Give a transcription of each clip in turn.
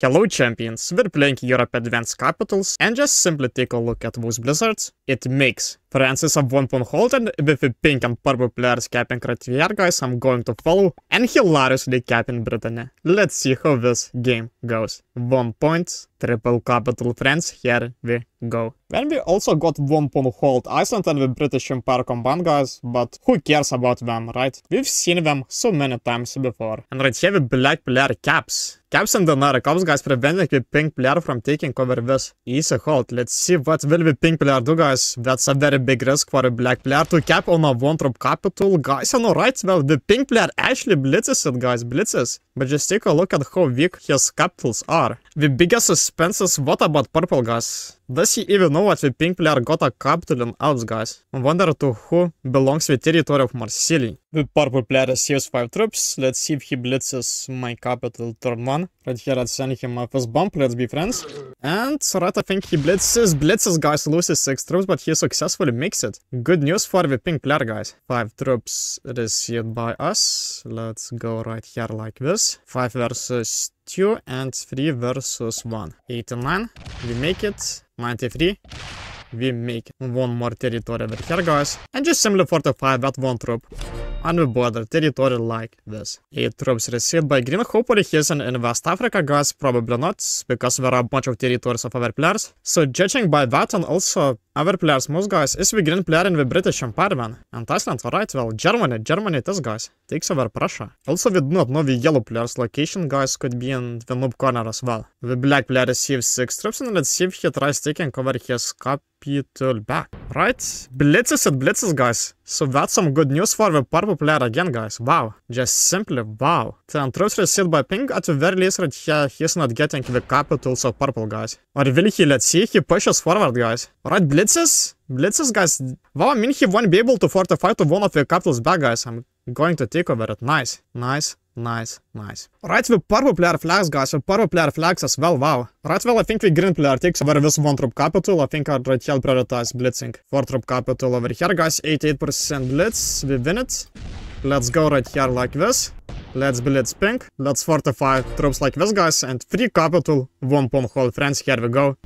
Hello champions, we're playing Europe Advanced Capitals and just simply take a look at those blizzards it makes. Francis of one hold, Holden with the pink and purple players capping Kratvier guys I'm going to follow and hilariously capping Brittany. Let's see how this game goes. One point, triple capital friends, here we go. Then we also got one point hold Iceland and the British Empire combined guys, but who cares about them, right? We've seen them so many times before. And right here the black player caps. Caps and the another caps guys preventing the pink player from taking over this easy hold. Let's see what will the pink player do guys. That's a very a big risk for a black player to cap on a one-drop capital. Guys, on the right, well, the pink player actually blitzes it, guys, blitzes. But just take a look at how weak his capitals are. The biggest suspense is what about purple, guys? Does he even know what player got a capital in Alps, guys? I wonder to who belongs the territory of Marsili. The purple player saves 5 troops. Let's see if he blitzes my capital turn 1. Right here, I'd send him my first bump. Let's be friends. And right, I think he blitzes. Blitzes, guys, loses 6 troops, but he successfully makes it. Good news for the pink player, guys. 5 troops received by us. Let's go right here like this. 5 versus 2 and 3 versus 1. Eight one. we make it. 93, we make One more territory over here, guys. And just simply fortify that one troop. And we border territory like this. 8 troops received by Green. Hopefully he's in, in West Africa, guys. Probably not, because there are a bunch of territories of other players. So judging by that and also our player's most guys is the green player in the British Empire man, and Iceland alright well Germany, Germany it is guys, takes over Prussia. Also we do not know the yellow player's location guys could be in the noob corner as well. The black player receives 6 trips, and let's see if he tries taking over his capital back. Right? Blitzes and blitzes guys. So that's some good news for the purple player again, guys. Wow. Just simply wow. The untruths received by Ping at the very least that he, he's not getting the capitals of purple, guys. Or will he? Let's see. He pushes forward, guys. Alright, blitzes? Blitzes, guys. Wow, I mean he won't be able to fortify to one of the capitals back, guys. I'm going to take over it. Nice, nice, nice, nice. Right with purple player flags, guys, with purple player flags as well, wow. Right well, I think we green player ticks over this one drop capital. I think I'd right here prioritize blitzing. Four drop capital over here, guys, 88% blitz, we win it. Let's go right here like this. Let's blitz pink. Let's fortify troops like this, guys, and free capital, one pom hole, friends, here we go.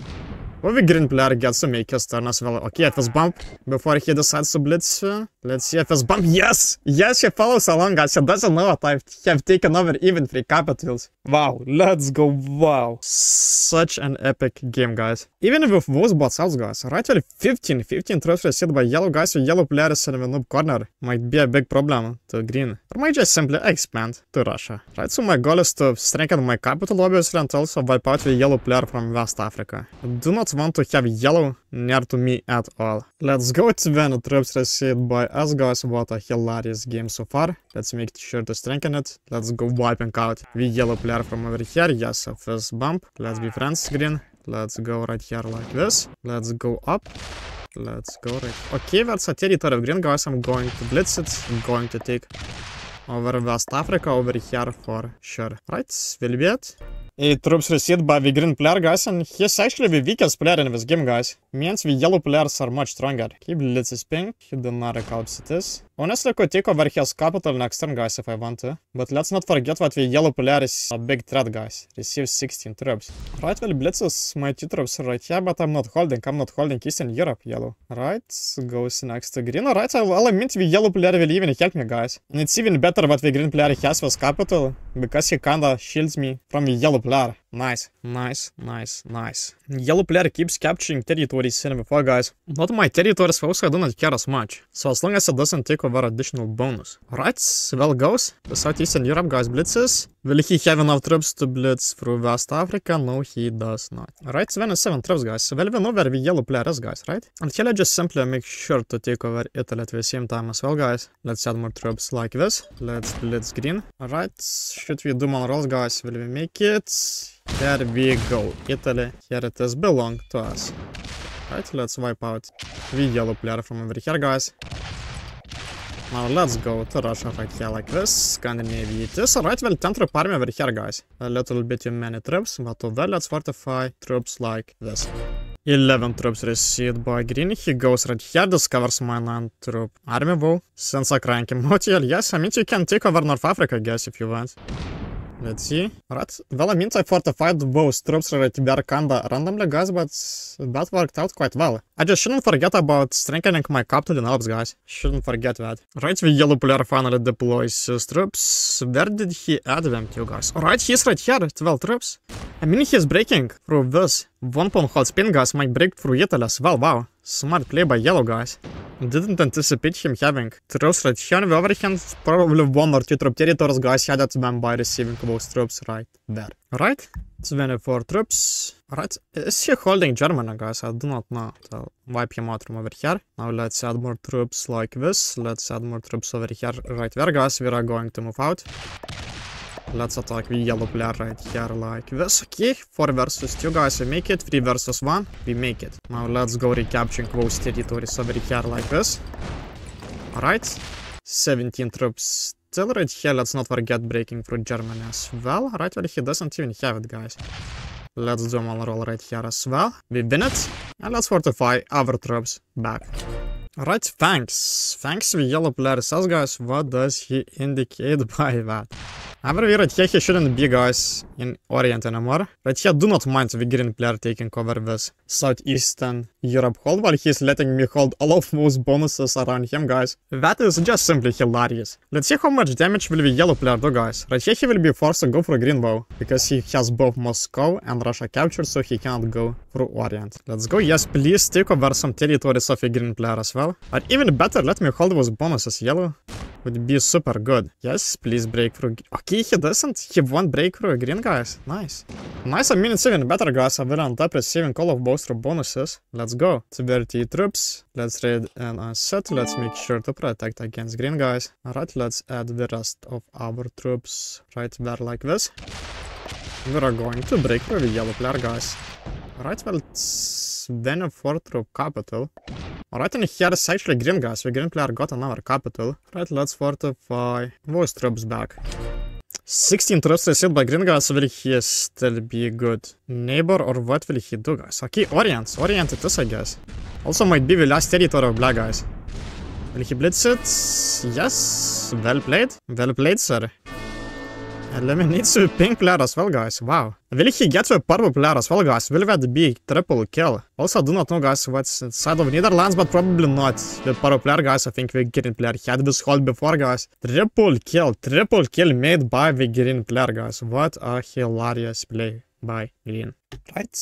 Will the green player get to make his turn as well? Okay, FS bump before he decides to blitz you. Uh, let's see FS bump. Yes! Yes, he follows along us. He doesn't know what I have taken over even three capitals. Wow, let's go, wow. Such an epic game, guys. Even if those bots out, guys, right? 15, 15 trophies received by yellow, guys, with yellow players in the noob corner might be a big problem to green. Or might just simply expand to Russia, right? So my goal is to strengthen my capital, obviously, and also wipe out the yellow player from West Africa. I do not want to have yellow near to me at all. Let's go to the trophies received by us, guys. What a hilarious game so far. Let's make sure to strengthen it. Let's go wiping out the yellow player clear from over here. Yes, of this bump. Let's be friends, Green. Let's go right here like this. Let's go up. Let's go right. Okay, that's a territory of Green, guys. I'm going to blitz it. I'm going to take over West Africa over here for sure. Right, will be it. A troops received by the green player, guys, and he's actually the weakest player in this game, guys. Means the yellow players are much stronger. He blitzes pink, he do not recalls it is. Honestly, Kotiko Varhes Capital next turn, guys, if I want to. But let's not forget what we yellow Polaris a big threat, guys. Receives 16 traps. Right, well, blitzes my two traps right here, but I'm not holding. I'm not holding Eastern Europe, yellow. Right, goes next to green. Alright, I'll, I'll admit we yellow player will even help me, guys. And it's even better what we green player has with Capital, because he kinda shields me from yellow player. Nice, nice, nice, nice. Yellow player keeps capturing territories in before guys. Not my territories for also I do not care as much. So as long as it doesn't take over additional bonus. Right, well goes. The Southeastern Europe guys blitzes. Will he have enough troops to blitz through West Africa? No, he does not. Right, Sven is 7 troops guys. Well we know where the yellow player is guys, right? And he'll just simply make sure to take over Italy at the same time as well guys. Let's add more troops like this. Let's blitz green. Alright, should we do more rolls guys? Will we make it? There we go. Italy. Here it is. Belong to us. Right, let's wipe out the yellow player from over here, guys. Now let's go to Russia right here like this. Scandinavia it is. Alright, well, 10 troop army over here, guys. A little bit too many troops, but well, let's fortify troops like this. 11 troops received by Green. He goes right here, discovers my land troop army wall. Since I rank him yes, I mean you can take over North Africa, I guess, if you want. Let's see. Right. Well, I mean, I fortified both troops relative Arcanda randomly, guys, but that worked out quite well. I just shouldn't forget about strengthening my captain, helps, guys. Shouldn't forget that. Right, the yellow player finally deploys his uh, troops. Where did he add them to, guys? Right, he's right here, 12 troops. I mean, he's breaking through this. One pawn hot spin, guys, might break through Italy as well, wow. Smart play by yellow, guys didn't anticipate him having troops right here. On the other hand, probably one or two troop territories guys had at them by receiving those troops right there. Right? 24 troops. Right? Is he holding Germany, guys? I do not know. So wipe him out from over here. Now let's add more troops like this. Let's add more troops over here right there, guys. We are going to move out. Let's attack the yellow player right here like this. Okay, 4 versus 2 guys, we make it. 3 versus 1, we make it. Now let's go recapturing close territories over here like this. Alright, 17 troops still right here. Let's not forget breaking through Germany as well. Right, well he doesn't even have it, guys. Let's do a roll right here as well. We win it. And let's fortify our troops back. Alright, thanks. Thanks, yellow player So, guys. What does he indicate by that? I'm very right here, he shouldn't be, guys, in Orient anymore. Right here, do not mind the green player taking over this Southeastern Europe hold, while he's letting me hold all of those bonuses around him, guys. That is just simply hilarious. Let's see how much damage will the yellow player do, guys. Right here, he will be forced to go for green bow, because he has both Moscow and Russia captured, so he cannot go through Orient. Let's go, yes, please take over some territories of the green player as well well. Or even better, let me hold those bonuses. as yellow. Would be super good. Yes, please break through. Okay, he doesn't. He won't break through. green, guys. Nice. Nice, I mean, it's even better, guys. I will on top receiving all of both bonuses. Let's go. Severity troops. Let's raid an asset. Let's make sure to protect against green, guys. Alright, let's add the rest of our troops right there like this. We're going to break through the yellow player, guys. Right, well, it's then a four troop capital. Alright, and here is actually green grass. We green player got another capital. Right, let's fortify. Voice Troops back. 16 troops received by green guys, will he still be good neighbor or what will he do guys? Okay, orient, orient it is I guess. Also might be the last territory of black guys. Will he blitz it? Yes, well played. Well played sir. And let me needs to ping player as well, guys. Wow. Will he get to a purple player as well, guys? Will that be triple kill? Also, I do not know, guys, what's inside of Netherlands, but probably not. The purple player, guys, I think the green player had this hold before, guys. Triple kill. Triple kill made by the green player, guys. What a hilarious play. Bye. million. right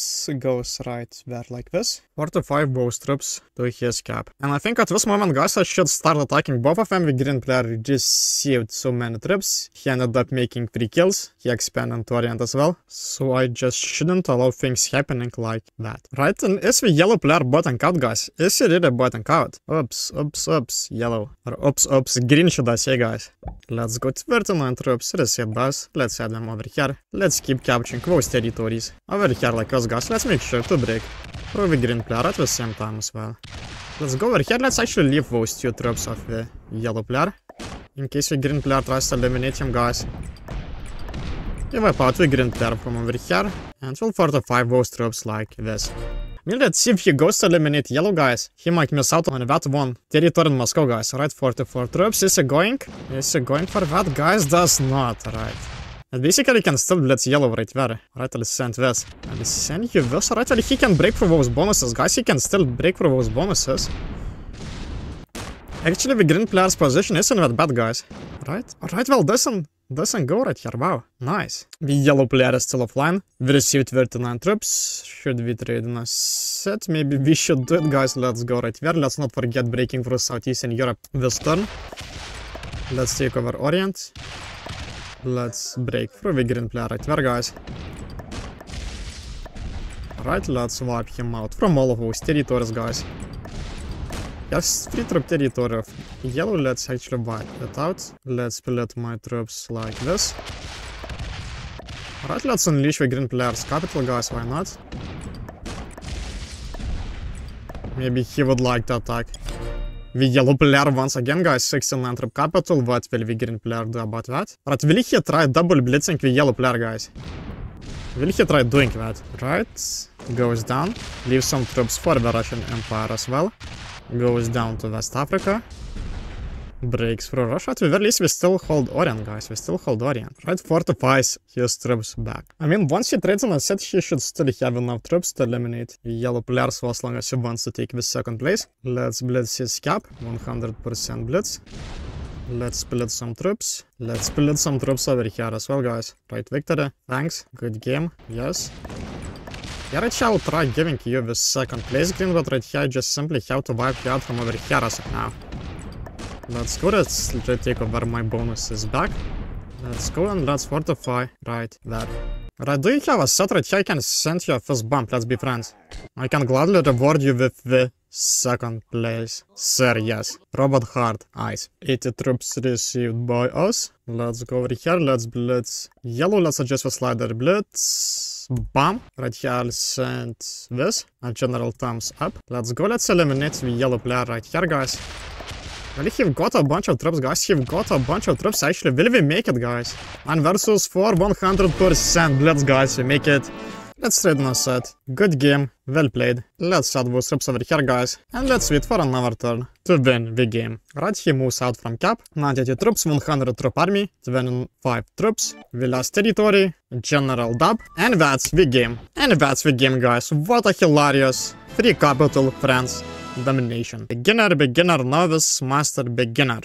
there like this. 45 bow strips to his cap. And I think at this moment, guys, I should start attacking both of them. The green player just saved so many trips. He ended up making 3 kills. He expanded to Orient as well. So I just shouldn't allow things happening like that. Right, and is the yellow player button out, guys? Is he really button out? Oops, oops, oops, yellow. Or oops, oops, green should I say, guys. Let's go to 39 troops, reset those. Let's add them over here. Let's keep capturing those territories. Over here like us guys, let's make sure to break. Probably green player at the same time as well. Let's go over here, let's actually leave those two traps of the yellow player. In case the green player tries to eliminate him guys. Give up out the green player from over here. And we'll fortify those troops like this. I mean, let's see if he goes to eliminate yellow guys. He might miss out on that one. Territory in Moscow guys, right? 44 troops. Is he going? Is he going for that? Guys, does not, right? And basically can still blitz yellow right there. Rattle sent this. And send you this rattle. He can break through those bonuses, guys. He can still break through those bonuses. Actually, the green player's position isn't that bad, guys. Right? Alright, well, doesn't doesn't go right here. Wow, nice. The yellow player is still offline. We received 39 troops. Should we trade in a set? Maybe we should do it, guys. Let's go right there. Let's not forget breaking through Southeastern Europe this turn. Let's take over Orient. Let's break through the green player right there, guys. Right, let's wipe him out from all of those territories, guys. Yes, three troop territory of yellow, let's actually wipe it out. Let's split my troops like this. Right, let's unleash the green player's capital, guys, why not? Maybe he would like to attack. The yellow player once again, guys, 69 landrop capital, what will the green player do about that? Right, will he try double blitzing the yellow player, guys? Will he try doing that? Right, goes down, leaves some troops for the Russian Empire as well, goes down to West Africa, breaks through Russia. At the very least, we still hold Orient, guys. We still hold Orient. Right? Fortifies his troops back. I mean, once he trades a set, he should still have enough troops to eliminate Yellow players, for as long as he wants to take the second place. Let's blitz his cap. 100% blitz. Let's split some troops. Let's split some troops over here as well, guys. Right, victory. Thanks. Good game. Yes. Here I shall try giving you the second place green, but right here I just simply have to wipe you out from over here as of now. Let's go, let's take over my bonuses back. Let's go and let's fortify right there. Right, do you have a satellite? I can send you a first bump, let's be friends. I can gladly reward you with the second place. Sir, yes. Robot Hard, eyes. 80 troops received by us. Let's go over here, let's blitz yellow, let's adjust for slider blitz. Bam! Right here, I'll send this. A general thumbs up. Let's go, let's eliminate the yellow player right here, guys. Well, if you've got a bunch of troops, guys, you've got a bunch of troops. actually, will we make it, guys? And versus for 100%, let's, guys, we make it. Let's trade now set. Good game, well played. Let's set those troops over here, guys. And let's wait for another turn to win the game. Right, he moves out from cap. 92 troops, 100 troop army, 25 troops. We lost territory, general dub. And that's the game. And that's the game, guys. What a hilarious three capital friends domination. Beginner, beginner, novice, master, beginner.